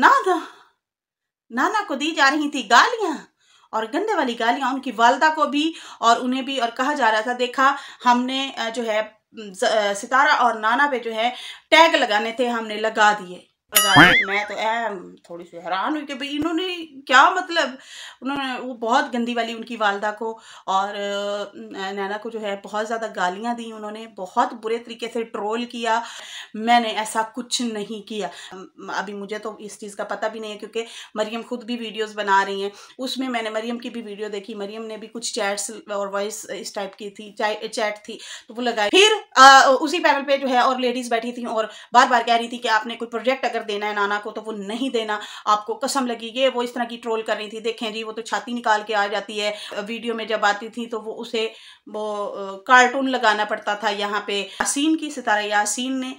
नाना नाना को दी जा रही थी गालियां और गंदे वाली गालियां उनकी वालदा को भी और उन्हें भी और कहा जा रहा था देखा हमने जो है सितारा और नाना पे जो है टैग लगाने थे हमने लगा दिए मैं तो ए, थोड़ी सी हैरान हुई कि भाई इन्होंने क्या मतलब उन्होंने वो बहुत गंदी वाली उनकी वालदा को और नैना को जो है बहुत ज़्यादा गालियाँ दी उन्होंने बहुत बुरे तरीके से ट्रोल किया मैंने ऐसा कुछ नहीं किया अभी मुझे तो इस चीज़ का पता भी नहीं है क्योंकि मरियम खुद भी वीडियोज़ बना रही हैं उसमें मैंने मरियम की भी वीडियो देखी मरियम ने भी कुछ चैट्स और वॉइस इस टाइप की थी चैट थी तो वो लगाई फिर उसी पैनल पर जो है और लेडीज़ बैठी थी और बार बार कह रही थी कि आपने कोई प्रोजेक्ट अगर अगर देना है नाना को तो वो नहीं देना आपको कसम लगी ये वो इस तरह की ट्रोल कर रही थी देखें जी वो तो छाती निकाल के आ जाती है वीडियो में जब आती थी तो वो उसे वो कार्टून लगाना पड़ता था यहाँ पे यासीन की सितारा यासीन ने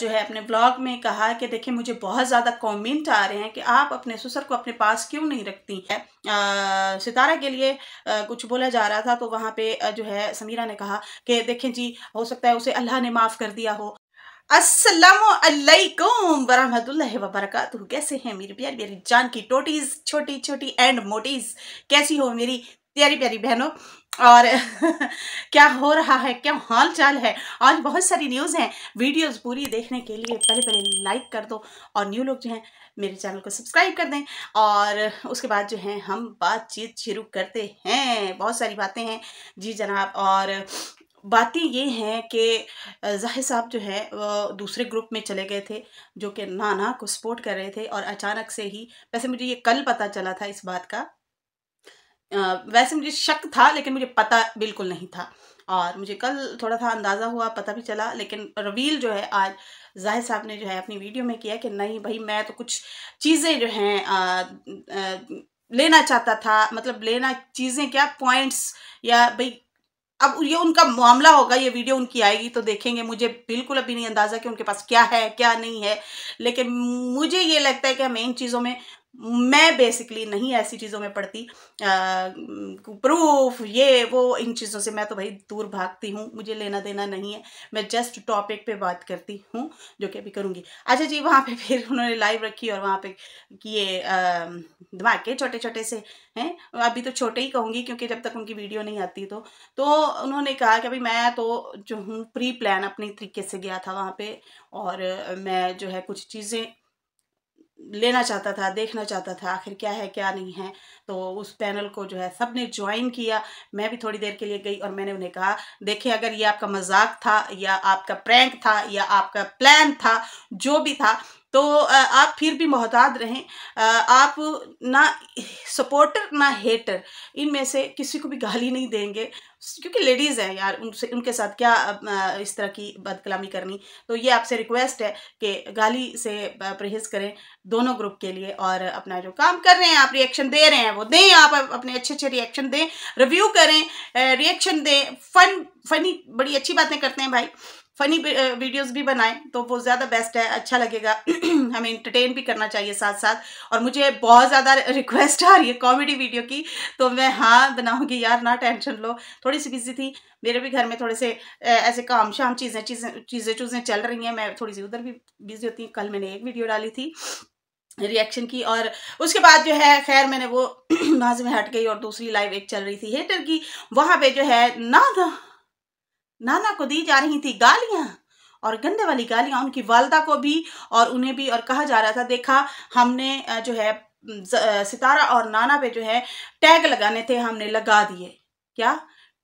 जो है अपने ब्लॉग में कहा कि देखिए मुझे बहुत ज़्यादा कमेंट आ रहे हैं कि आप अपने ससुर को अपने पास क्यों नहीं रखती है आ, सितारा के लिए आ, कुछ बोला जा रहा था तो वहाँ पे जो है समीरा ने कहा कि देखें जी हो सकता है उसे अल्लाह ने माफ़ कर दिया हो असलकुम वरहमतुल्ला वबरक कैसे हैं मेरी प्यारी प्यारी जान की टोटीज़ छोटी छोटी एंड मोटीज़ कैसी हो मेरी प्यारी प्यारी बहनों और क्या हो रहा है क्या हाल चाल है आज बहुत सारी न्यूज़ हैं वीडियोस पूरी देखने के लिए पहले पहले लाइक कर दो और न्यू लोग जो हैं मेरे चैनल को सब्सक्राइब कर दें और उसके बाद जो है हम बातचीत शुरू करते हैं बहुत सारी बातें हैं जी जनाब और बातें ये हैं कि जाहिर साहब जो है दूसरे ग्रुप में चले गए थे जो कि नाना को सपोर्ट कर रहे थे और अचानक से ही वैसे मुझे ये कल पता चला था इस बात का वैसे मुझे शक था लेकिन मुझे पता बिल्कुल नहीं था और मुझे कल थोड़ा सा अंदाज़ा हुआ पता भी चला लेकिन रवील जो है आज जाहिर साहब ने जो है अपनी वीडियो में किया कि नहीं भाई मैं तो कुछ चीज़ें जो हैं लेना चाहता था मतलब लेना चीज़ें क्या पॉइंट्स या भाई अब ये उनका मामला होगा ये वीडियो उनकी आएगी तो देखेंगे मुझे बिल्कुल अभी नहीं अंदाज़ा कि उनके पास क्या है क्या नहीं है लेकिन मुझे ये लगता है कि हमें इन चीज़ों में मैं बेसिकली नहीं ऐसी चीज़ों में पढ़ती प्रूफ ये वो इन चीज़ों से मैं तो भाई दूर भागती हूँ मुझे लेना देना नहीं है मैं जस्ट टॉपिक पे बात करती हूँ जो कि अभी करूँगी अच्छा जी वहाँ पे फिर उन्होंने लाइव रखी और वहाँ पे किए धमाके छोटे छोटे से हैं अभी तो छोटे ही कहूँगी क्योंकि जब तक उनकी वीडियो नहीं आती तो तो उन्होंने कहा कि अभी मैं तो जो हूँ प्री प्लान अपने तरीके से गया था वहाँ पर और मैं जो है कुछ चीज़ें लेना चाहता था देखना चाहता था आखिर क्या है क्या नहीं है तो उस पैनल को जो है सब ने ज्वाइन किया मैं भी थोड़ी देर के लिए गई और मैंने उन्हें कहा देखिए अगर ये आपका मजाक था या आपका प्रैंक था या आपका प्लान था जो भी था तो आप फिर भी मोहताद रहें आप ना सपोर्टर ना हेटर इनमें से किसी को भी गाली नहीं देंगे क्योंकि लेडीज़ हैं यार उनसे उनके साथ क्या इस तरह की बदकलामी करनी तो ये आपसे रिक्वेस्ट है कि गाली से परहेज़ करें दोनों ग्रुप के लिए और अपना जो काम कर रहे हैं आप रिएक्शन दे रहे हैं वो दें आप अपने अच्छे अच्छे रिएक्शन दें रिव्यू करें रिएक्शन दें फन फनी बड़ी अच्छी बातें करते हैं भाई फ़नी वीडियोस भी बनाएं तो वो ज़्यादा बेस्ट है अच्छा लगेगा हमें इंटरटेन भी करना चाहिए साथ साथ और मुझे बहुत ज़्यादा रिक्वेस्ट आ रही है कॉमेडी वीडियो की तो मैं हाँ बनाऊँगी यार ना टेंशन लो थोड़ी सी बिजी थी मेरे भी घर में थोड़े से ऐसे काम शाम चीज़ें चीज़ें चीज़ें चूज़ें चल रही हैं मैं थोड़ी सी उधर भी बिजी होती हूँ कल मैंने एक वीडियो डाली थी रिएक्शन की और उसके बाद जो है खैर मैंने वो वहाँ से मैं हट गई और दूसरी लाइव एक चल रही थी हेटर की वहाँ पे जो है ना था नाना को दी जा रही थी गालियां और गंदे वाली गालियां उनकी वालदा को भी और उन्हें भी और कहा जा रहा था देखा हमने जो है सितारा और नाना पे जो है टैग लगाने थे हमने लगा दिए क्या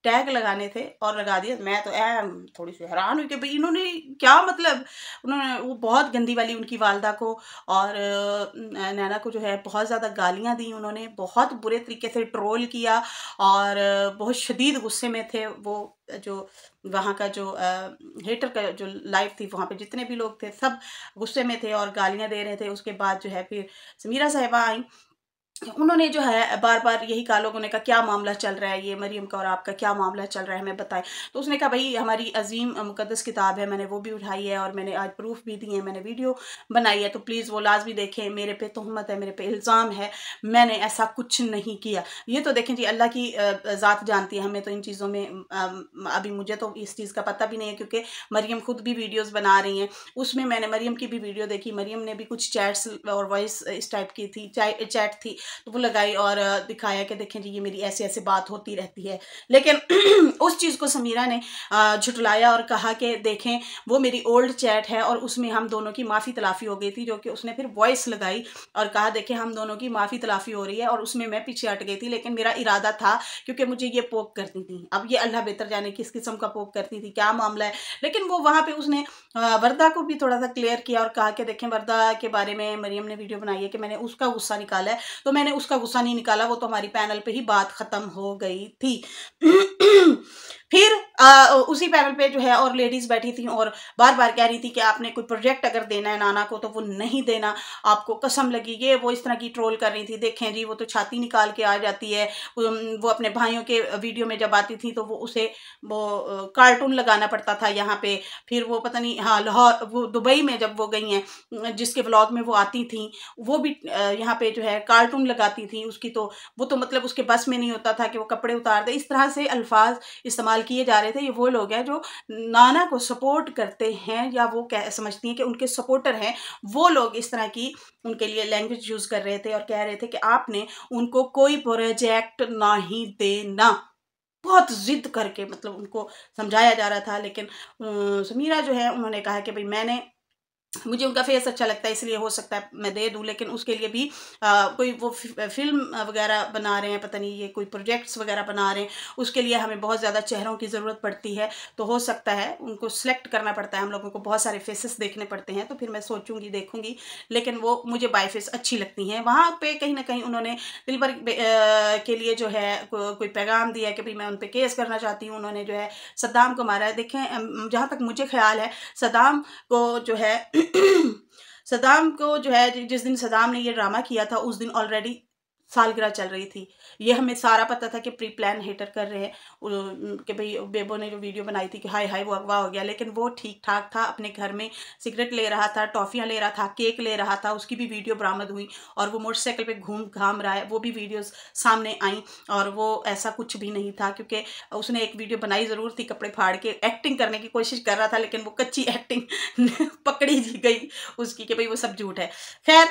टैग लगाने थे और लगा दिए मैं तो एम थोड़ी सी हैरान हुई कि भाई इन्होंने क्या मतलब उन्होंने वो बहुत गंदी वाली उनकी वालदा को और नैना को जो है बहुत ज़्यादा गालियाँ दी उन्होंने बहुत बुरे तरीके से ट्रोल किया और बहुत शदीद गुस्से में थे वो जो वहाँ का जो हेटर का जो लाइफ थी वहाँ पे जितने भी लोग थे सब गुस्से में थे और गालियाँ दे रहे थे उसके बाद जो है फिर समीरा साहिबा आई उन्होंने जो है बार बार यही कहा लोगों ने कहा क्या मामला चल रहा है ये मरीम का और आपका क्या मामला चल रहा है हमें बताएं तो उसने कहा भाई हमारी अजीम मुकदस किताब है मैंने वो भी उठाई है और मैंने आज प्रूफ भी दिए हैं मैंने वीडियो बनाई है तो प्लीज़ वो लाजमी देखें मेरे पे तहमत है मेरे पे इल्ज़ाम है मैंने ऐसा कुछ नहीं किया ये तो देखें जी अल्लाह की ज़ात जानती है हमें तो इन चीज़ों में अभी मुझे तो इस चीज़ का पता भी नहीं है क्योंकि मरीम खुद भी वीडियोज़ बना रही हैं उसमें मैंने मरीम की भी वीडियो देखी मरीम ने भी कुछ चैट्स और वॉइस इस टाइप की थी चैट थी तो वो लगाई और दिखाया कि देखें जी ये मेरी ऐसी ऐसी बात होती रहती है लेकिन उस चीज़ को समीरा ने झुटलाया और कहा कि देखें वो मेरी ओल्ड चैट है और उसमें हम दोनों की माफ़ी तलाफ़ी हो गई थी जो कि उसने फिर वॉइस लगाई और कहा देखें हम दोनों की माफ़ी तलाफ़ी हो रही है और उसमें मैं पीछे हट गई थी लेकिन मेरा इरादा था क्योंकि मुझे ये पोक करती थी अब ये अल्लाह बेहतर जाने किस किस्म का पोक करती थी क्या मामला है लेकिन वो वहाँ पर उसने वर्दा को भी थोड़ा सा क्लियर किया और कहा कि देखें वर्दा के बारे में मरियम ने वीडियो बनाई है कि मैंने उसका गुस्सा निकाला है तो मैं मैंने उसका गुस्सा नहीं निकाला वो तो हमारी पैनल पे ही बात ख़त्म हो गई थी फिर आ, उसी पैनल पे जो है और लेडीज़ बैठी थी और बार बार कह रही थी कि आपने कोई प्रोजेक्ट अगर देना है नाना को तो वो नहीं देना आपको कसम लगी ये वो इस तरह की ट्रोल कर रही थी देखें जी वो तो छाती निकाल के आ जाती है वो अपने भाइयों के वीडियो में जब आती थी तो वो उसे वो कार्टून लगाना पड़ता था यहाँ पे फिर वो पता नहीं हाँ लाहौर वो दुबई में जब वो गई हैं जिसके ब्लॉग में वो आती थी वो भी यहाँ पे जो है कार्टून लगाती थी उसकी तो वो तो मतलब उसके बस में नहीं होता था कि वो कपड़े उतार दे इस तरह से अल्फाज इस्तेमाल किए जा रहे थे ये वो लोग हैं जो नाना को सपोर्ट करते हैं या वो कह समझती हैं कि उनके सपोर्टर हैं वो लोग इस तरह की उनके लिए लैंग्वेज यूज़ कर रहे थे और कह रहे थे कि आपने उनको कोई प्रोजेक्ट ना ही देना बहुत ज़िद करके मतलब उनको समझाया जा रहा था लेकिन समीरा जो है उन्होंने कहा कि भाई मैंने मुझे उनका फेस अच्छा लगता है इसलिए हो सकता है मैं दे दूँ लेकिन उसके लिए भी आ, कोई वो फिल्म वगैरह बना रहे हैं पता नहीं ये कोई प्रोजेक्ट्स वगैरह बना रहे हैं उसके लिए हमें बहुत ज़्यादा चेहरों की ज़रूरत पड़ती है तो हो सकता है उनको सिलेक्ट करना पड़ता है हम लोगों को बहुत सारे फेसेस देखने पड़ते हैं तो फिर मैं सोचूंगी देखूंगी लेकिन वो मुझे बाई फेस अच्छी लगती हैं वहाँ पर कहीं ना कहीं उन्होंने भर के लिए जो है कोई पैगाम दिया कि भाई मैं उन पर केस करना चाहती हूँ उन्होंने जो है सद्दाम को मारा है देखें जहाँ तक मुझे ख्याल है सद्दाम को जो है सदाम को जो है जिस दिन सदाम ने ये ड्रामा किया था उस दिन ऑलरेडी सालगिरह चल रही थी ये हमें सारा पता था कि प्री प्लान हेटर कर रहे हैं कि भाई बेबो ने जो वीडियो बनाई थी कि हाय हाय वो अगवा हो गया लेकिन वो ठीक ठाक था अपने घर में सिगरेट ले रहा था टॉफ़ियाँ ले रहा था केक ले रहा था उसकी भी वीडियो बरामद हुई और वो मोटरसाइकिल पर घूम घाम रहा है वो भी वीडियोज़ सामने आई और वो ऐसा कुछ भी नहीं था क्योंकि उसने एक वीडियो बनाई ज़रूर थी कपड़े फाड़ के एक्टिंग करने की कोशिश कर रहा था लेकिन वो कच्ची एक्टिंग पकड़ी गई उसकी कि भाई वो सब झूठ है खैर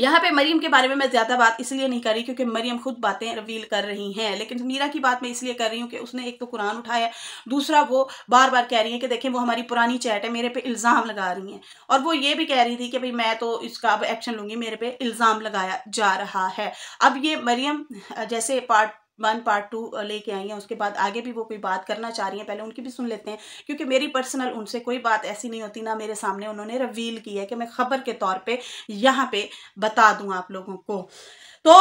यहाँ पे मरीम के बारे में मैं ज़्यादा बात इसलिए नहीं कर रही क्योंकि मरीम खुद बातें रिवील कर रही हैं लेकिन मीरा की बात मैं इसलिए कर रही हूँ कि उसने एक तो कुरान उठाया दूसरा वो बार बार कह रही है कि देखें वो हमारी पुरानी चैट है मेरे पे इल्ज़ाम लगा रही हैं और वो ये भी कह रही थी कि भाई मैं तो इसका अब एक्शन लूँगी मेरे पे इल्ज़ाम लगाया जा रहा है अब ये मरीम जैसे पार्ट वन पार्ट टू लेके आई हैं उसके बाद आगे भी वो कोई बात करना चाह रही हैं पहले उनकी भी सुन लेते हैं क्योंकि मेरी पर्सनल उनसे कोई बात ऐसी नहीं होती ना मेरे सामने उन्होंने रिवील की है कि मैं खबर के तौर पर यहाँ पर बता दूँ आप लोगों को तो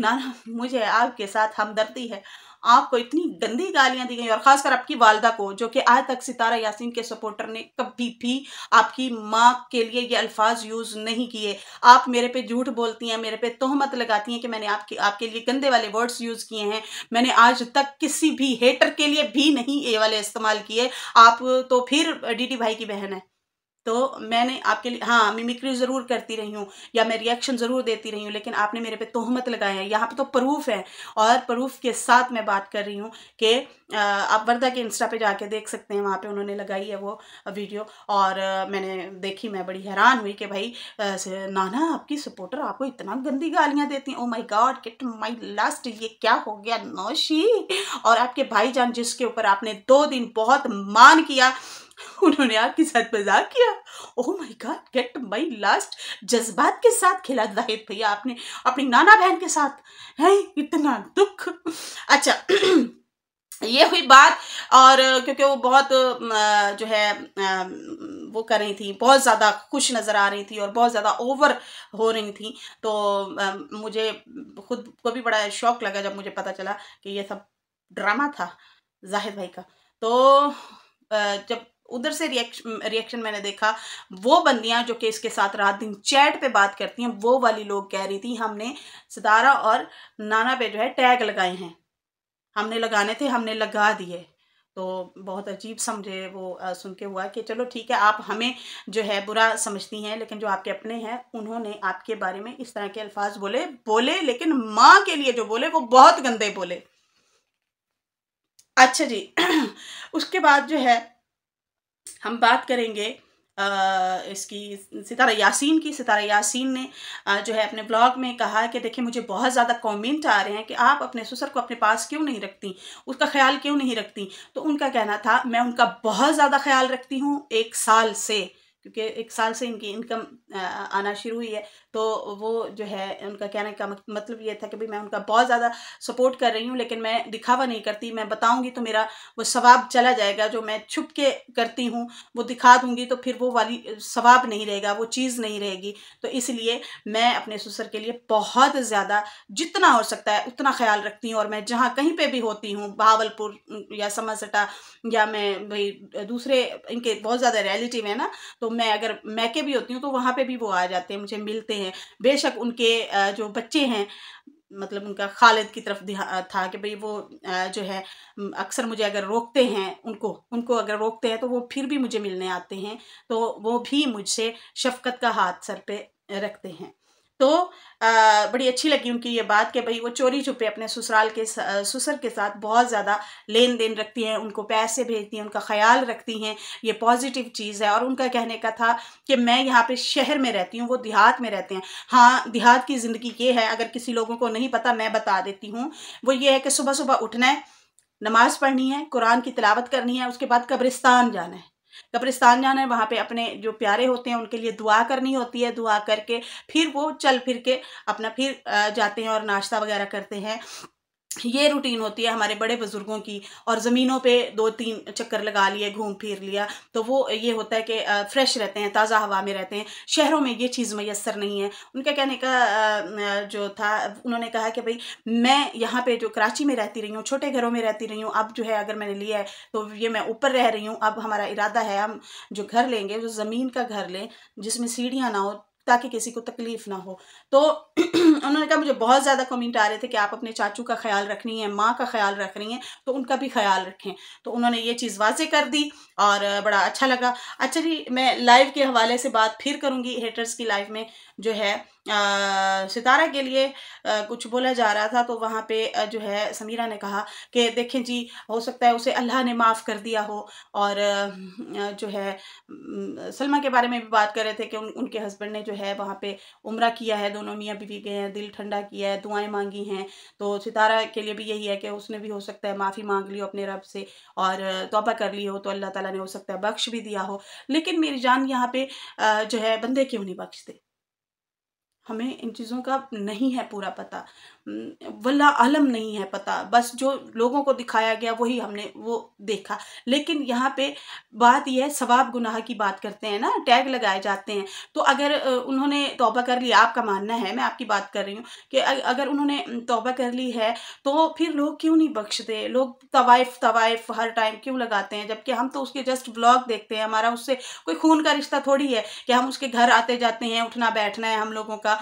नाना मुझे आपके साथ हमदर्दी है आपको इतनी गंदी गालियां दी गई और ख़ासकर आपकी वालदा को जो कि आज तक सितारा यासीन के सपोर्टर ने कभी भी आपकी माँ के लिए ये अल्फाज यूज़ नहीं किए आप मेरे पे झूठ बोलती हैं मेरे पे तोहमत लगाती हैं कि मैंने आपके आपके लिए गंदे वाले वर्ड्स यूज़ किए हैं मैंने आज तक किसी भी हेटर के लिए भी नहीं ये वाले इस्तेमाल किए आप तो फिर डी भाई की बहन है तो मैंने आपके लिए हाँ मिमिक्री ज़रूर करती रही हूँ या मैं रिएक्शन ज़रूर देती रही हूँ लेकिन आपने मेरे पे तोहमत लगाया है यहाँ पे तो प्रूफ है और प्रूफ के साथ मैं बात कर रही हूँ कि आप वर्दा के इंस्टा पे जाके देख सकते हैं वहाँ पे उन्होंने लगाई है वो वीडियो और मैंने देखी मैं बड़ी हैरान हुई कि भाई नाना आपकी सपोर्टर आपको इतना गंदी गालियाँ देती हैं oh my god kit my last ये क्या हो गया नौशी और आपके भाई जिसके ऊपर आपने दो दिन बहुत मान किया उन्होंने आपके साथ मजाक किया oh my god get my last जज्बात के साथ खेला जाहिद भैया आपने अपनी नाना बहन के साथ है इतना दुख अच्छा ये हुई बात और क्योंकि वो बहुत जो है वो कर रही थी बहुत ज़्यादा खुश नज़र आ रही थी और बहुत ज़्यादा ओवर हो रही थी तो मुझे खुद को भी बड़ा शौक लगा जब मुझे पता चला कि ये सब ड्रामा था जाहिद भाई का तो जब उधर से रिएक्शन रिएक्शन मैंने देखा वो बंदियां जो कि इसके साथ रात दिन चैट पे बात करती हैं वो वाली लोग कह रही थी हमने सितारा और नाना पे जो है टैग लगाए हैं हमने लगाने थे हमने लगा दिए तो बहुत अजीब समझे वो सुन के हुआ कि चलो ठीक है आप हमें जो है बुरा समझती हैं लेकिन जो आपके अपने हैं उन्होंने आपके बारे में इस तरह के अल्फाज बोले बोले लेकिन माँ के लिए जो बोले वो बहुत गंदे बोले अच्छा जी उसके बाद जो है हम बात करेंगे इसकी सितारा यासीन की सितारा यासीन ने जो है अपने ब्लॉग में कहा कि देखिए मुझे बहुत ज़्यादा कमेंट आ रहे हैं कि आप अपने ससुर को अपने पास क्यों नहीं रखती उसका ख्याल क्यों नहीं रखती तो उनका कहना था मैं उनका बहुत ज़्यादा ख्याल रखती हूँ एक साल से क्योंकि एक साल से इनकी इनकम आना शुरू हुई है तो वो जो है उनका कहने का मतलब ये था कि भाई मैं उनका बहुत ज़्यादा सपोर्ट कर रही हूँ लेकिन मैं दिखावा नहीं करती मैं बताऊँगी तो मेरा वो सवाब चला जाएगा जो मैं छुप के करती हूँ वो दिखा दूँगी तो फिर वो वाली सवाब नहीं रहेगा वो चीज़ नहीं रहेगी तो इसलिए मैं अपने ससुर के लिए बहुत ज़्यादा जितना हो सकता है उतना ख्याल रखती हूँ और मैं जहाँ कहीं पर भी होती हूँ बहावलपुर या समरसटा या मैं भाई दूसरे इनके बहुत ज़्यादा रिलेटिव है ना तो मैं अगर मैके भी होती हूँ तो वहाँ पे भी वो आ जाते हैं मुझे मिलते हैं बेशक उनके जो बच्चे हैं मतलब उनका खालिद की तरफ था कि भाई वो जो है अक्सर मुझे अगर रोकते हैं उनको उनको अगर रोकते हैं तो वो फिर भी मुझे मिलने आते हैं तो वो भी मुझसे शफकत का हाथ सर पे रखते हैं तो आ, बड़ी अच्छी लगी उनकी ये बात कि भाई वो चोरी छुपे अपने ससुराल के ससुर के साथ बहुत ज़्यादा लेन देन रखती हैं उनको पैसे भेजती हैं उनका ख्याल रखती हैं ये पॉजिटिव चीज़ है और उनका कहने का था कि मैं यहाँ पे शहर में रहती हूँ वो देहात में रहते हैं हाँ देहात की ज़िंदगी ये है अगर किसी लोगों को नहीं पता मैं बता देती हूँ वो ये है कि सुबह सुबह उठना है नमाज़ पढ़नी है कुरान की तिलावत करनी है उसके बाद कब्रिस्तान जाना है कब्रिस्तान जाना है वहाँ पे अपने जो प्यारे होते हैं उनके लिए दुआ करनी होती है दुआ करके फिर वो चल फिर के अपना फिर जाते हैं और नाश्ता वगैरह करते हैं ये रूटीन होती है हमारे बड़े बुजुर्गों की और ज़मीनों पे दो तीन चक्कर लगा लिए घूम फिर लिया तो वो ये होता है कि फ्रेश रहते हैं ताज़ा हवा में रहते हैं शहरों में ये चीज़ मैसर नहीं है उनका कहने का जो था उन्होंने कहा कि भाई मैं यहाँ पे जो कराची में रहती रही हूँ छोटे घरों में रहती रही हूँ अब जो है अगर मैंने लिया है तो ये मैं ऊपर रह रही हूँ अब हमारा इरादा है हम जो घर लेंगे वो ज़मीन का घर लें जिसमें सीढ़ियाँ ना हो ताकि किसी को तकलीफ़ ना हो तो उन्होंने कहा मुझे बहुत ज़्यादा कमेंट आ रहे थे कि आप अपने चाचू का ख्याल रख रही हैं माँ का ख्याल रख रही हैं तो उनका भी ख्याल रखें तो उन्होंने ये चीज़ वाजे कर दी और बड़ा अच्छा लगा अच्छा जी मैं लाइव के हवाले से बात फिर करूँगी हेटर्स की लाइफ में जो है आ, सितारा के लिए आ, कुछ बोला जा रहा था तो वहाँ पे जो है समीरा ने कहा कि देखें जी हो सकता है उसे अल्लाह ने माफ़ कर दिया हो और आ, जो है सलमा के बारे में भी बात कर रहे थे कि उन, उनके हस्बैंड ने जो है वहाँ पे उम्र किया है दोनों दोनों मियाँ बीवी गए हैं दिल ठंडा किया है दुआएं मांगी हैं तो सितारा के लिए भी यही है कि उसने भी हो सकता है माफ़ी मांग ली हो अपने रब से और तोबा कर ली हो तो अल्लाह ताला ने हो सकता है बख्श भी दिया हो लेकिन मेरी जान यहाँ पे जो है बंदे क्यों नहीं बख्शते हमें इन चीज़ों का नहीं है पूरा पता हम्म, वल्ला आलम नहीं है पता बस जो लोगों को दिखाया गया वही हमने वो देखा लेकिन यहाँ पे बात यह है सवाब गुनाह की बात करते हैं ना टैग लगाए जाते हैं तो अगर उन्होंने तोबा कर ली आपका मानना है मैं आपकी बात कर रही हूँ कि अगर उन्होंने तोबा कर ली है तो फिर लोग क्यों नहीं बख्शते लोग तवाइफ तवाइफ हर टाइम क्यों लगाते हैं जबकि हम तो उसके जस्ट ब्लॉग देखते हैं हमारा उससे कोई खून का रिश्ता थोड़ी है कि हम उसके घर आते जाते हैं उठना बैठना है हम लोगों का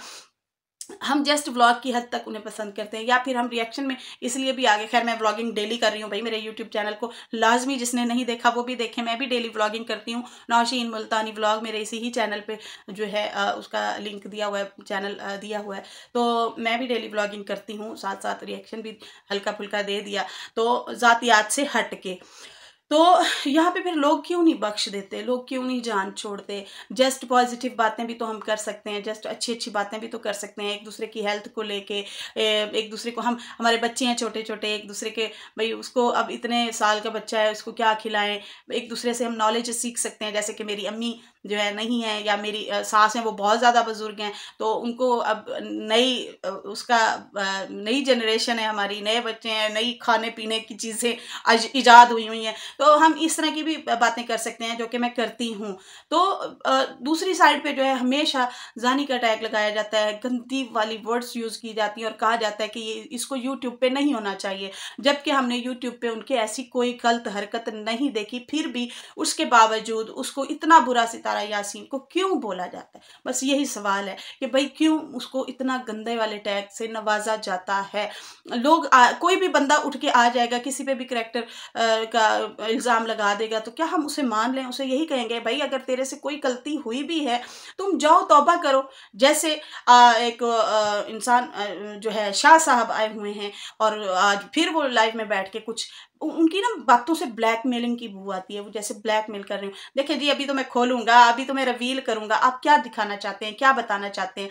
हम जस्ट व्लॉग की हद तक उन्हें पसंद करते हैं या फिर हम रिएक्शन में इसलिए भी आगे खैर मैं व्लॉगिंग डेली कर रही हूँ भाई मेरे यूट्यूब चैनल को लाजमी जिसने नहीं देखा वो भी देखे मैं भी डेली व्लॉगिंग करती हूँ नौशीन मुल्तानी व्लॉग मेरे इसी ही चैनल पे जो है आ, उसका लिंक दिया हुआ है चैनल आ, दिया हुआ है तो मैं भी डेली व्लॉगिंग करती हूँ साथ साथ रिएक्शन भी हल्का फुल्का दे दिया तो ज़ातियात से हट के तो यहाँ पे फिर लोग क्यों नहीं बख्श देते लोग क्यों नहीं जान छोड़ते जस्ट पॉजिटिव बातें भी तो हम कर सकते हैं जस्ट अच्छी अच्छी बातें भी तो कर सकते हैं एक दूसरे की हेल्थ को लेके एक दूसरे को हम हमारे बच्चे हैं छोटे छोटे एक दूसरे के भाई उसको अब इतने साल का बच्चा है उसको क्या खिलाएं एक दूसरे से हम नॉलेज सीख सकते हैं जैसे कि मेरी अम्मी जो है नहीं है या मेरी सास हैं वो बहुत ज़्यादा बुज़ुर्ग हैं तो उनको अब नई उसका नई जनरेशन है हमारी नए बच्चे हैं नई खाने पीने की चीज़ें ईजाद हुई हुई हैं तो हम इस तरह की भी बातें कर सकते हैं जो कि मैं करती हूँ तो दूसरी साइड पे जो है हमेशा जानी का अटैक लगाया जाता है गंदी वाली वर्ड्स यूज़ की जाती हैं और कहा जाता है कि ये इसको यूट्यूब पर नहीं होना चाहिए जबकि हमने यूट्यूब पर उनकी ऐसी कोई गलत हरकत नहीं देखी फिर भी उसके बावजूद उसको इतना बुरा सितारा सारा यासीन को क्यों बोला जाता है बस यही सवाल है कि भाई क्यों उसको इतना गंदे वाले टैग से नवाजा जाता है लोग आ, कोई भी बंदा उठ के आ जाएगा किसी पे भी करेक्टर का इल्ज़ाम लगा देगा तो क्या हम उसे मान लें उसे यही कहेंगे भाई अगर तेरे से कोई गलती हुई भी है तुम जाओ तोबा करो जैसे आ, एक इंसान जो है शाह साहब आए हुए हैं और आज फिर वो लाइव में बैठ के कुछ उनकी ना बातों से ब्लैकमेलिंग की बू आती है वो जैसे ब्लैकमेल कर रही हूँ देखिए जी अभी तो मैं खोलूंगा अभी तो मैं रिवील करूंगा आप क्या दिखाना चाहते हैं क्या बताना चाहते हैं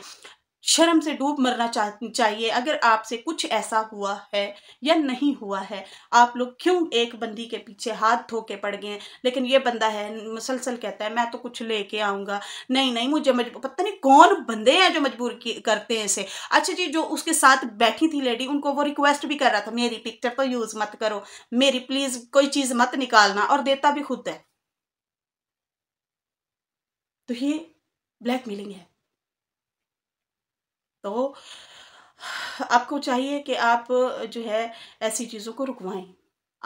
शर्म से डूब मरना चाहिए अगर आपसे कुछ ऐसा हुआ है या नहीं हुआ है आप लोग क्यों एक बंदी के पीछे हाथ धो के पड़ गए हैं लेकिन ये बंदा है मुसलसल कहता है मैं तो कुछ लेके आऊँगा नहीं नहीं मुझे मजबूर पता नहीं कौन बंदे हैं जो मजबूर करते हैं इसे अच्छा जी जो उसके साथ बैठी थी लेडी उनको वो रिक्वेस्ट भी कर रहा था मेरी पिक्चर तो यूज़ मत करो मेरी प्लीज़ कोई चीज़ मत निकालना और देता भी खुद है तो ये ब्लैक मेलिंग है तो आपको चाहिए कि आप जो है ऐसी चीज़ों को रुकवाएं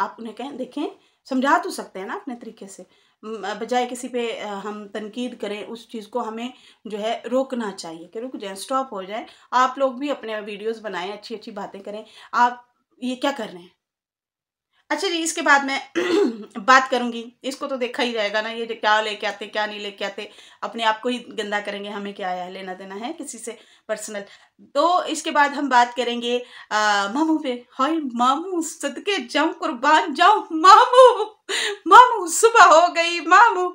आप उन्हें कहें देखें समझा तो सकते हैं ना अपने तरीके से बजाय किसी पे हम तनकीद करें उस चीज़ को हमें जो है रोकना चाहिए कि रुक जाए स्टॉप हो जाए आप लोग भी अपने वीडियोस बनाएं अच्छी अच्छी बातें करें आप ये क्या कर रहे हैं अच्छा जी इसके बाद मैं बात करूंगी इसको तो देखा ही जाएगा ना ये क्या लेके आते क्या नहीं लेके आते अपने आप को ही गंदा करेंगे हमें क्या आया लेना देना है किसी से पर्सनल तो इसके बाद हम बात करेंगे आ, मामू पे हाय मामू सदके जाऊं कुर्बान जाऊं मामू मामू सुबह हो गई मामू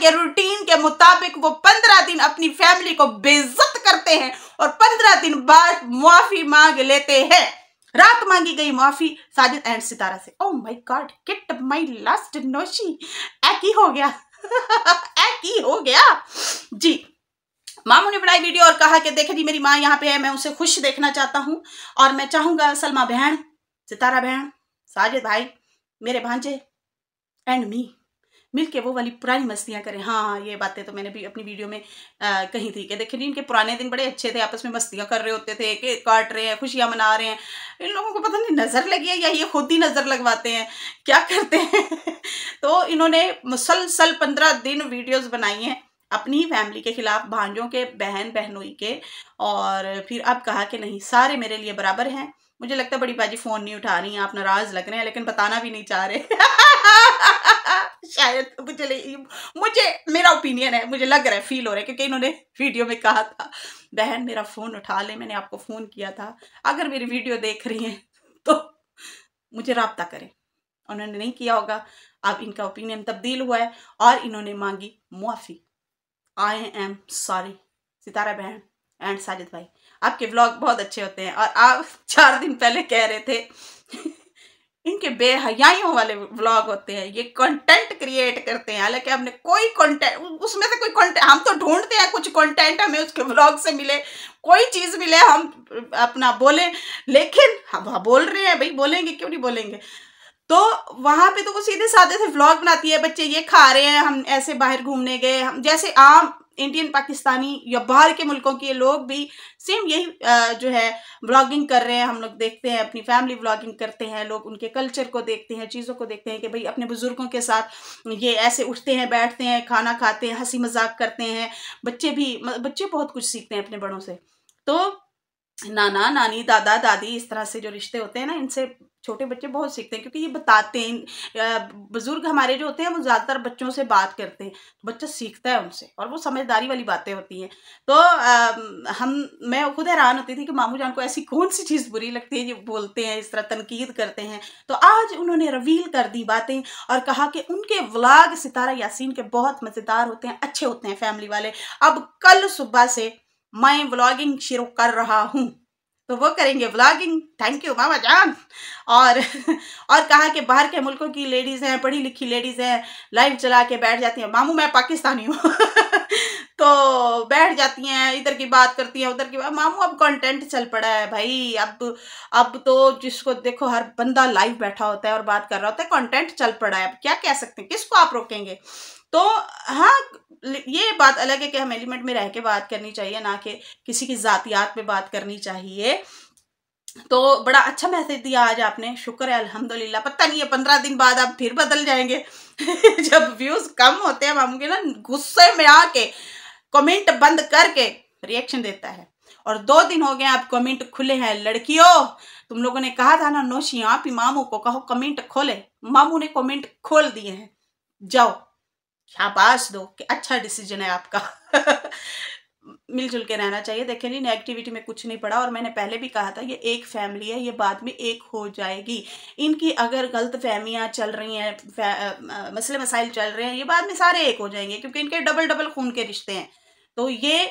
के रूटीन के मुताबिक वो पंद्रह दिन अपनी फैमिली को बेइज्जत करते हैं और पंद्रह दिन बाद मुआफी मांग लेते हैं रात मांगी गई माफी साजिद एंड सितारा से oh my god kit my last Noshi एक ही हो गया एक ही हो गया जी मामू ने बनाई वीडियो और कहा कि देखे जी मेरी माँ यहाँ पे है मैं उसे खुश देखना चाहता हूँ और मैं चाहूंगा सलमा बहन सितारा बहन साजिद भाई मेरे भांजे एंड मी मिल के वो वाली पुरानी मस्तियाँ करें हाँ, हाँ ये बातें तो मैंने भी अपनी वीडियो में आ, कही थी कि देखिए इनके पुराने दिन बड़े अच्छे थे आपस में मस्तियाँ कर रहे होते थे कि काट रहे हैं खुशियाँ मना रहे हैं इन लोगों को पता नहीं नज़र लगी है या ये खुद ही नज़र लगवाते हैं क्या करते हैं तो इन्होंने मुसलसल पंद्रह दिन वीडियोज़ बनाई हैं अपनी फैमिली के ख़िलाफ़ भांजों के बहन बहनोई के और फिर अब कहा कि नहीं सारे मेरे लिए बराबर हैं मुझे लगता है बड़ी बाजी फ़ोन नहीं उठा रही हैं आप नाराज़ लग रहे हैं लेकिन बताना भी नहीं चाह रहे शायद मुझे मुझे मेरा ओपिनियन है मुझे लग रहा है फील हो रहा है क्योंकि इन्होंने वीडियो में कहा था बहन मेरा फ़ोन उठा ले मैंने आपको फ़ोन किया था अगर मेरी वीडियो देख रही हैं तो मुझे रबता करें उन्होंने नहीं किया होगा अब इनका ओपिनियन तब्दील हुआ है और इन्होंने मांगी मुआफ़ी आई एम सॉरी सितारा बहन एंड साजिद भाई आपके व्लॉग बहुत अच्छे होते हैं और आप चार दिन पहले कह रहे थे इनके बेहयाइयों वाले व्लॉग होते हैं ये कंटेंट क्रिएट करते हैं हालांकि हमने कोई कंटेंट उसमें से कोई कंटेंट हम तो ढूंढते हैं कुछ कंटेंट हमें उसके व्लॉग से मिले कोई चीज़ मिले हम अपना बोले लेकिन हम बोल रहे हैं भाई बोलेंगे क्यों नहीं बोलेंगे तो वहाँ पे तो वो सीधे साधे से व्लॉग बनाती है बच्चे ये खा रहे हैं हम ऐसे बाहर घूमने गए हम जैसे आम इंडियन पाकिस्तानी या बाहर के मुल्कों के लोग भी सेम यही जो है ब्लॉगिंग कर रहे हैं हम लोग देखते हैं अपनी फैमिली ब्लॉगिंग करते हैं लोग उनके कल्चर को देखते हैं चीज़ों को देखते हैं कि भाई अपने बुज़ुर्गों के साथ ये ऐसे उठते हैं बैठते हैं खाना खाते हैं हंसी मजाक करते हैं बच्चे भी बच्चे बहुत कुछ सीखते हैं अपने बड़ों से तो नाना नानी दादा दादी इस तरह से जो रिश्ते होते हैं ना इनसे छोटे बच्चे बहुत सीखते हैं क्योंकि ये बताते हैं बुज़ुर्ग हमारे जो होते हैं वो ज़्यादातर बच्चों से बात करते हैं तो बच्चा सीखता है उनसे और वो समझदारी वाली बातें होती हैं तो आ, हम मैं खुद हैरान होती थी कि मामू जान को ऐसी कौन सी चीज़ बुरी लगती है जो बोलते हैं इस तरह तनकीद करते हैं तो आज उन्होंने रवील कर दी बातें और कहा कि उनके व्लाग सितारा यासिन के बहुत मज़ेदार होते हैं अच्छे होते हैं फैमिली वाले अब कल सुबह से मैं व्लागिंग शुरू कर रहा हूँ तो वो करेंगे व्लॉगिंग थैंक यू मामा जान और और कहा कि बाहर के मुल्कों की लेडीज़ हैं पढ़ी लिखी लेडीज़ हैं लाइव चला के बैठ जाती हैं मामू मैं पाकिस्तानी हूँ तो बैठ जाती हैं इधर की बात करती हैं उधर की बात मामू अब कंटेंट चल पड़ा है भाई अब अब तो जिसको देखो हर बंदा लाइव बैठा होता है और बात कर रहा होता है कॉन्टेंट चल पड़ा है अब क्या कह सकते हैं किसको आप रोकेंगे तो हाँ ये बात अलग है कि हम एलिमेंट में रह के बात करनी चाहिए ना कि किसी की ज़ातियात पे बात करनी चाहिए तो बड़ा अच्छा मैसेज दिया आज आपने शुक्र है अल्हम्दुलिल्लाह पता नहीं है पंद्रह दिन बाद आप फिर बदल जाएंगे जब व्यूज़ कम होते हैं मामू के ना गुस्से में आके कमेंट बंद करके रिएक्शन देता है और दो दिन हो गए आप कमेंट खुले हैं लड़कियों तुम लोगों ने कहा था ना नोशिया आप ही मामू को कहो कमेंट खोले मामू ने कमेंट खोल दिए हैं जाओ शाबाश दो कि अच्छा डिसीजन है आपका मिलजुल के रहना चाहिए देखें जी नेगेटिविटी में कुछ नहीं पड़ा और मैंने पहले भी कहा था ये एक फैमिली है ये बाद में एक हो जाएगी इनकी अगर गलत फहमियाँ चल रही हैं मसले मसाइल चल रहे हैं ये बाद में सारे एक हो जाएंगे क्योंकि इनके डबल डबल खून के रिश्ते हैं तो ये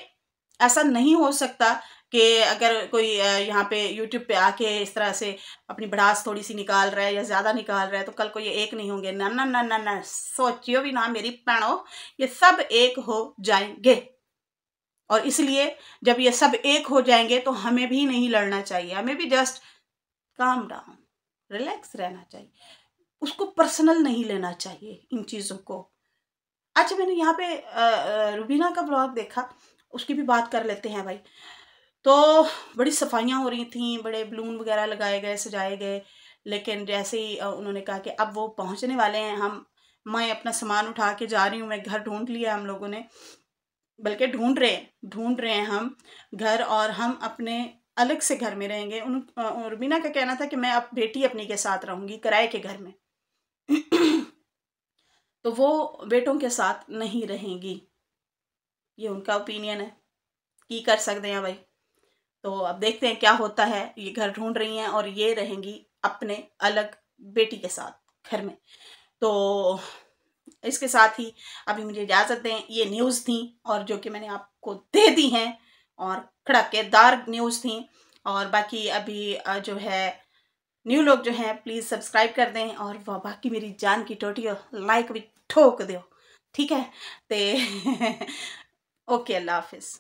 ऐसा नहीं हो सकता कि अगर कोई यहाँ पे यूट्यूब पे आके इस तरह से अपनी भड़ास थोड़ी सी निकाल रहा है या ज़्यादा निकाल रहा है तो कल को ये एक नहीं होंगे ना ना ना ना ना सोचियो भी ना मेरी भैणों ये सब एक हो जाएंगे और इसलिए जब ये सब एक हो जाएंगे तो हमें भी नहीं लड़ना चाहिए हमें भी जस्ट काम डाउन रिलैक्स रहना चाहिए उसको पर्सनल नहीं लेना चाहिए इन चीज़ों को अच्छा मैंने यहाँ पे रूबीना का ब्लॉग देखा उसकी भी बात कर लेते हैं भाई तो बड़ी सफाइयाँ हो रही थी बड़े बलून वगैरह लगाए गए सजाए गए लेकिन जैसे ही उन्होंने कहा कि अब वो पहुँचने वाले हैं हम मैं अपना सामान उठा के जा रही हूँ मैं घर ढूंढ लिया हम लोगों ने बल्कि ढूंढ रहे हैं ढूंढ रहे हैं हम घर और हम अपने अलग से घर में रहेंगे उन उर्मीना का कहना था कि मैं अब बेटी अपनी के साथ रहूँगी किराए के घर में तो वो बेटों के साथ नहीं रहेंगी ये उनका ओपिनियन है की कर सकते हैं भाई तो अब देखते हैं क्या होता है ये घर ढूंढ रही हैं और ये रहेंगी अपने अलग बेटी के साथ घर में तो इसके साथ ही अभी मुझे इजाज़त दें ये न्यूज़ थी और जो कि मैंने आपको दे दी हैं और खड़ाकेदार न्यूज़ थी और बाकी अभी जो है न्यू लोग जो हैं प्लीज़ सब्सक्राइब कर दें और वह बाकी मेरी जान की टोटी लाइक भी ठोक दो ठीक है ते ओके अल्लाह हाफिज़